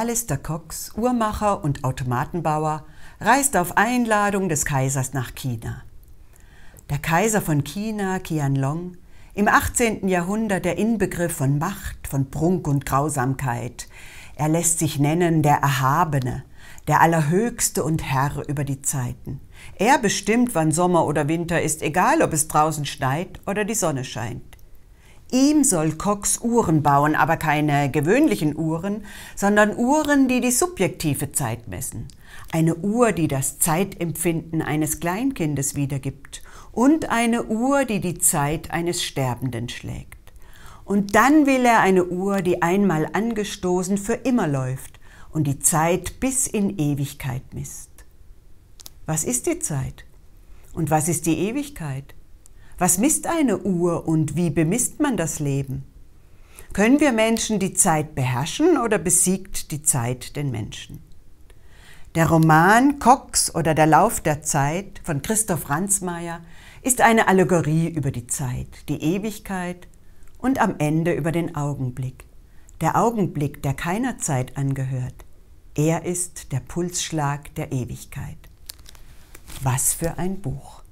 Alistair Cox, Uhrmacher und Automatenbauer, reist auf Einladung des Kaisers nach China. Der Kaiser von China, Qianlong, im 18. Jahrhundert der Inbegriff von Macht, von Prunk und Grausamkeit. Er lässt sich nennen der Erhabene, der Allerhöchste und Herr über die Zeiten. Er bestimmt, wann Sommer oder Winter ist, egal ob es draußen schneit oder die Sonne scheint. Ihm soll Cox Uhren bauen, aber keine gewöhnlichen Uhren, sondern Uhren, die die subjektive Zeit messen. Eine Uhr, die das Zeitempfinden eines Kleinkindes wiedergibt und eine Uhr, die die Zeit eines Sterbenden schlägt. Und dann will er eine Uhr, die einmal angestoßen für immer läuft und die Zeit bis in Ewigkeit misst. Was ist die Zeit? Und was ist die Ewigkeit? Was misst eine Uhr und wie bemisst man das Leben? Können wir Menschen die Zeit beherrschen oder besiegt die Zeit den Menschen? Der Roman Cox oder Der Lauf der Zeit von Christoph Ranzmeier ist eine Allegorie über die Zeit, die Ewigkeit und am Ende über den Augenblick. Der Augenblick, der keiner Zeit angehört. Er ist der Pulsschlag der Ewigkeit. Was für ein Buch.